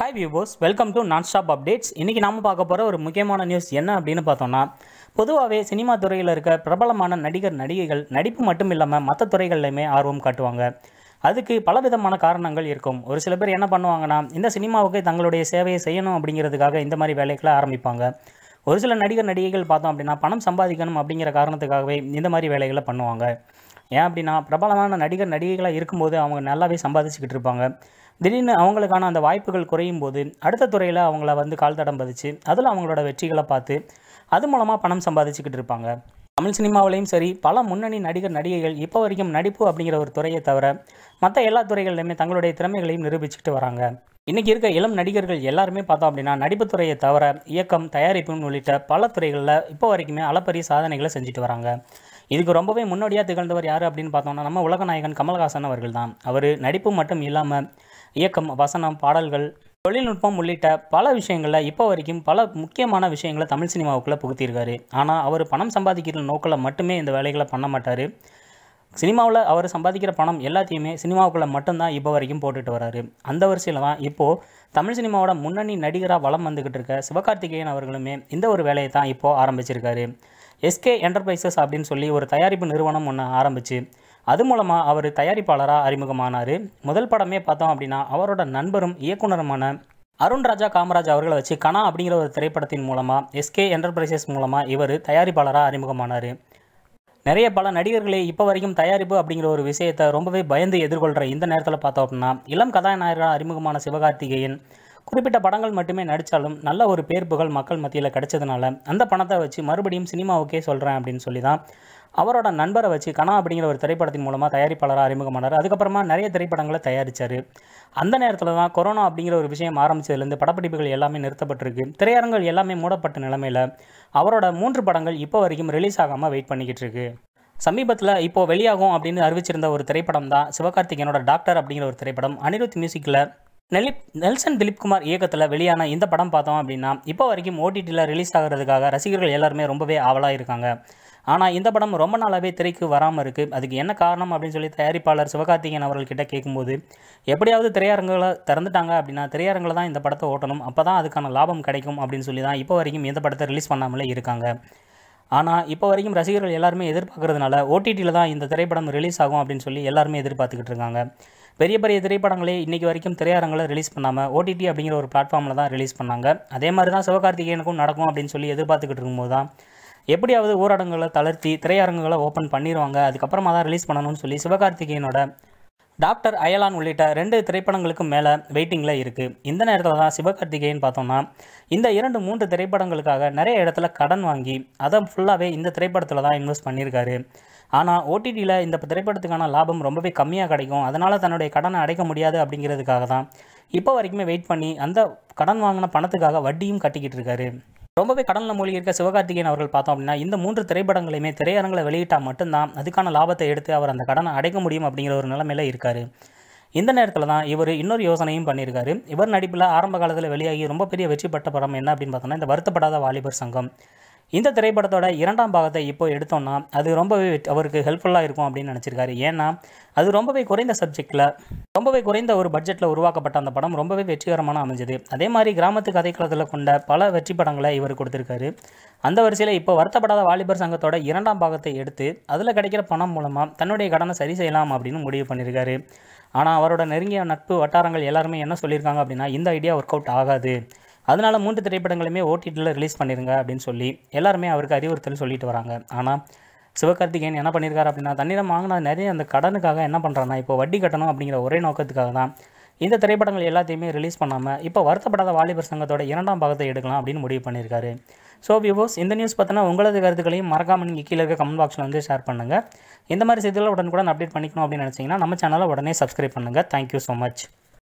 hi viewers welcome to non stop updates இன்றைக்கி நாம் பார்க்க போகிற ஒரு முக்கியமான நியூஸ் என்ன அப்படின்னு பார்த்தோம்னா பொதுவாகவே சினிமா துறையில் இருக்க பிரபலமான நடிகர் நடிகைகள் நடிப்பு மட்டும் இல்லாமல் மற்ற துறைகள்லையுமே ஆர்வம் காட்டுவாங்க அதுக்கு பல விதமான காரணங்கள் இருக்கும் ஒரு சில பேர் என்ன பண்ணுவாங்கன்னா இந்த சினிமாவுக்கு தங்களுடைய சேவையை செய்யணும் அப்படிங்கிறதுக்காக இந்த மாதிரி வேலைகளை ஆரம்பிப்பாங்க ஒரு சில நடிகர் நடிகைகள் பார்த்தோம் அப்படின்னா பணம் சம்பாதிக்கணும் அப்படிங்கிற காரணத்துக்காகவே இந்த மாதிரி வேலைகளை பண்ணுவாங்க ஏன் அப்படின்னா பிரபலமான நடிகர் நடிகைகளாக இருக்கும்போது அவங்க நல்லாவே சம்பாதிச்சுக்கிட்டு இருப்பாங்க திடீர்னு அவங்களுக்கான அந்த வாய்ப்புகள் குறையும் போது அடுத்த துறையில் அவங்கள வந்து கால் தடம் பதிச்சு அதில் அவங்களோட வெற்றிகளை பார்த்து அது மூலமாக பணம் சம்பாதிச்சுக்கிட்டு இருப்பாங்க தமிழ் சினிமாவிலையும் சரி பல முன்னணி நடிகர் நடிகைகள் இப்போ வரைக்கும் நடிப்பு அப்படிங்கிற ஒரு துறையை தவிர மற்ற எல்லா துறைகளிலுமே தங்களுடைய திறமைகளையும் நிரூபிச்சுக்கிட்டு வராங்க இன்றைக்கி இருக்க இளம் நடிகர்கள் எல்லாருமே பார்த்தோம் அப்படின்னா நடிப்புத்துறையை தவிர இயக்கம் தயாரிப்பு உள்ளிட்ட பல துறைகளில் இப்போ வரைக்குமே அளப்பரிய சாதனைகளை செஞ்சுட்டு வராங்க இதுக்கு ரொம்பவே முன்னோடியாக திகழ்ந்தவர் யார் அப்படின்னு பார்த்தோம்னா நம்ம உலகநாயகன் கமல்ஹாசன் அவர்கள் தான் அவர் நடிப்பு மட்டும் இல்லாமல் இயக்கம் வசனம் பாடல்கள் தொழில்நுட்பம் உள்ளிட்ட பல விஷயங்களில் இப்போ வரைக்கும் பல முக்கியமான விஷயங்களை தமிழ் சினிமாவுக்குள்ளே புகுத்தியிருக்காரு ஆனால் அவர் பணம் சம்பாதிக்கிற நோக்கில் மட்டுமே இந்த வேலைகளை பண்ண மாட்டார் சினிமாவில் அவர் சம்பாதிக்கிற பணம் எல்லாத்தையுமே சினிமாவுக்குள்ளே மட்டும்தான் இப்போ வரைக்கும் போட்டுட்டு வராரு அந்த வரிசையில் தான் இப்போது தமிழ் சினிமாவோட முன்னணி நடிகராக வளம் வந்துக்கிட்டு இருக்க சிவகார்த்திகேயன் அவர்களுமே இந்த ஒரு வேலையை தான் இப்போது ஆரம்பிச்சிருக்காரு எஸ்கே என்டர்பிரைசஸ் அப்படின்னு சொல்லி ஒரு தயாரிப்பு நிறுவனம் ஒன்று ஆரம்பிச்சு அது மூலமாக அவர் தயாரிப்பாளராக அறிமுகமானார் முதல் படமே பார்த்தோம் அப்படின்னா அவரோட நண்பரும் இயக்குனருமான அருண் ராஜா காமராஜ் அவர்களை வச்சு கனா அப்படிங்கிற ஒரு திரைப்படத்தின் மூலமாக எஸ்கே என்டர்பிரைசஸ் மூலமாக இவர் தயாரிப்பாளராக அறிமுகமானார் நிறைய பல நடிகர்களே இப்போ வரைக்கும் தயாரிப்பு அப்படிங்கிற ஒரு விஷயத்தை ரொம்பவே பயந்து எதிர்கொள்கிற இந்த நேரத்தில் பார்த்தோம் அப்படின்னா இளம் கதாநாயகராக அறிமுகமான சிவகார்த்திகேயன் குறிப்பிட்ட படங்கள் மட்டுமே நடித்தாலும் நல்ல ஒரு பேர் புகழ் மக்கள் மத்தியில் கிடைச்சதுனால அந்த பணத்தை வச்சு மறுபடியும் சினிமாவுக்கே சொல்கிறேன் அப்படின்னு சொல்லி தான் அவரோட நண்பரை வச்சு கணா அப்படிங்கிற ஒரு திரைப்படத்தின் மூலமாக தயாரிப்பாளராக அறிமுகமானார் அதுக்கப்புறமா நிறைய திரைப்படங்களை தயாரித்தார் அந்த நேரத்தில் தான் கொரோனா அப்படிங்கிற ஒரு விஷயம் ஆரம்பித்ததுலேருந்து படப்பிடிப்புகள் எல்லாமே நிறுத்தப்பட்டிருக்கு திரையரங்கள் எல்லாமே மூடப்பட்ட நிலமையில் அவரோட மூன்று படங்கள் இப்போ வரைக்கும் ரிலீஸ் ஆகாமல் வெயிட் பண்ணிக்கிட்டு இருக்கு சமீபத்தில் இப்போ வெளியாகும் அப்படின்னு அறிவிச்சிருந்த ஒரு திரைப்படம் தான் சிவகார்த்திகேயனோட டாக்டர் அப்படிங்கிற ஒரு திரைப்படம் அனிருத் மியூசிக்கில் நெலிப் நெல்சன் திலீப்குமார் இயக்கத்தில் வெளியான இந்த படம் பார்த்தோம் அப்படின்னா இப்போ வரைக்கும் ஓடிடியில் ரிலீஸ் ஆகிறதுக்காக ரசிகர்கள் எல்லாருமே ரொம்பவே ஆவலாக இருக்காங்க ஆனால் இந்த படம் ரொம்ப நாளாகவே திரைக்கு வராமல் இருக்குது அதுக்கு என்ன காரணம் அப்படின்னு சொல்லி தயாரிப்பாளர் சிவகார்த்திகேயன் அவர்கள்கிட்ட கேட்கும்போது எப்படியாவது திரையரங்குகளை திறந்துட்டாங்க அப்படின்னா திரையரங்கில் தான் இந்த படத்தை ஓட்டணும் அப்போ தான் அதுக்கான லாபம் கிடைக்கும் அப்படின்னு சொல்லி தான் இப்போ வரைக்கும் இந்த படத்தை ரிலீஸ் பண்ணாமலே இருக்காங்க ஆனால் இப்போ வரைக்கும் ரசிகர்கள் எல்லாருமே எதிர்பார்க்குறதுனால ஓடிடியில் தான் இந்த திரைப்படம் ரிலீஸ் ஆகும் அப்படின்னு சொல்லி எல்லாருமே எதிர்பார்த்துக்கிட்டு இருக்காங்க பெரிய பெரிய திரைப்படங்களே இன்றைக்கி வரைக்கும் திரையரங்களை ரிலீஸ் பண்ணாமல் ஓடிடி அப்படிங்கிற ஒரு பிளாட்ஃபார்மில் தான் ரிலீஸ் பண்ணாங்க அதே மாதிரி தான் சிவகார்த்திகேயனுக்கும் நடக்கும் அப்படின்னு சொல்லி எதிர்பார்த்துக்கிட்டு இருக்கும்போது தான் எப்படியாவது ஊரடங்குகளை தளர்த்தி திரையரங்குகளை ஓப்பன் பண்ணிடுவாங்க அதுக்கப்புறமா தான் ரிலீஸ் பண்ணணும்னு சொல்லி சிவகார்த்திகேயனோட டாக்டர் அயலான் உள்ளிட்ட ரெண்டு திரைப்படங்களுக்கு மேலே வெயிட்டிங்கில் இருக்குது இந்த நேரத்தில் தான் சிவகார்த்திகேயன் பார்த்தோம்னா இந்த இரண்டு மூன்று திரைப்படங்களுக்காக நிறைய இடத்துல கடன் வாங்கி அதை ஃபுல்லாகவே இந்த திரைப்படத்தில் தான் இன்வெஸ்ட் பண்ணியிருக்காரு ஆனால் ஓடிடியில் இந்த திரைப்படத்துக்கான லாபம் ரொம்பவே கம்மியாக கிடைக்கும் அதனால் தன்னுடைய கடனை அடைக்க முடியாது அப்படிங்கிறதுக்காக தான் இப்போ வரைக்குமே வெயிட் பண்ணி அந்த கடன் வாங்கின பணத்துக்காக வட்டியும் கட்டிக்கிட்டு இருக்காரு ரொம்பவே கடனில் மூழ்கி இருக்க சிவகார்த்திகேயன் அவர்கள் பார்த்தோம் அப்படின்னா இந்த மூன்று திரைப்படங்களையுமே திரையரங்களை வெளியிட்டால் மட்டும்தான் அதுக்கான லாபத்தை எடுத்து அவர் அந்த கடனை அடைக்க முடியும் அப்படிங்கிற ஒரு நிலைமையில் இருக்கார் இந்த நேரத்தில் தான் இவர் இன்னொரு யோசனையும் பண்ணியிருக்காரு இவர் நடிப்பில் ஆரம்ப காலத்தில் வெளியாகி ரொம்ப பெரிய வெற்றி பெற்ற படம் என்ன அப்படின்னு பார்த்தோம்னா இந்த வருத்தப்படாத வாலிபர் சங்கம் இந்த திரைப்படத்தோட இரண்டாம் பாகத்தை இப்போ எடுத்தோம்னா அது ரொம்பவே அவருக்கு ஹெல்ப்ஃபுல்லாக இருக்கும் அப்படின்னு நினச்சிருக்காரு ஏன்னா அது ரொம்பவே குறைந்த சப்ஜெக்டில் ரொம்பவே குறைந்த ஒரு பட்ஜெட்டில் உருவாக்கப்பட்ட அந்த படம் ரொம்பவே வெற்றிகரமான அமைஞ்சது அதே மாதிரி கிராமத்து கதைக்களத்தில் கொண்ட பல வெற்றி படங்களை இவர் கொடுத்துருக்காரு அந்த வரிசையில் இப்போ வருத்தப்படாத வாலிபர் சங்கத்தோட இரண்டாம் பாகத்தை எடுத்து அதில் கிடைக்கிற பணம் மூலமாக தன்னுடைய கடனை சரி செய்யலாம் அப்படின்னு முடிவு பண்ணியிருக்காரு ஆனால் அவரோட நெருங்கிய நட்பு வட்டாரங்கள் எல்லாருமே என்ன சொல்லியிருக்காங்க அப்படின்னா இந்த ஐடியா ஒர்க் அவுட் ஆகாது அதனால் மூன்று திரைப்படங்களுமே ஓடிடியில் ரிலீஸ் பண்ணிடுங்க அப்படின்னு சொல்லி எல்லாருமே அவருக்கு அறிவுறுத்தல் சொல்லிட்டு வராங்க ஆனால் சிவகார்த்திகேயன் என்ன பண்ணியிருக்காரு அப்படின்னா தண்ணீரை வாங்கினா நிறைய அந்த கடனுக்காக என்ன பண்ணுறான்னா இப்போ வட்டி கட்டணும் அப்படிங்கிற ஒரே நோக்கத்துக்காக தான் இந்த திரைப்படங்கள் எல்லாத்தையுமே ரிலீஸ் பண்ணாமல் இப்போ வருத்தப்படாத வாலிபர் சங்கத்தோட இரண்டாம் பாகத்தை எடுக்கலாம் அப்படின்னு முடிவு பண்ணியிருக்காரு ஸோ வியூவர்ஸ் இந்த நியூஸ் பார்த்தோன்னா உங்களது கருத்துக்களையும் மறக்காமல் நீங்கள் கீழே இருக்க கமெண்ட் பாக்ஸில் வந்து ஷேர் பண்ணுங்கள் இந்த மாதிரி செய்திகளை கூட அப்டேட் பண்ணிக்கணும் அப்படின்னு நினச்சிங்கன்னா நம்ம சேனலை உடனே சப்ஸ்கிரைப் பண்ணுங்கள் தேங்க்யூ ஸோ மச்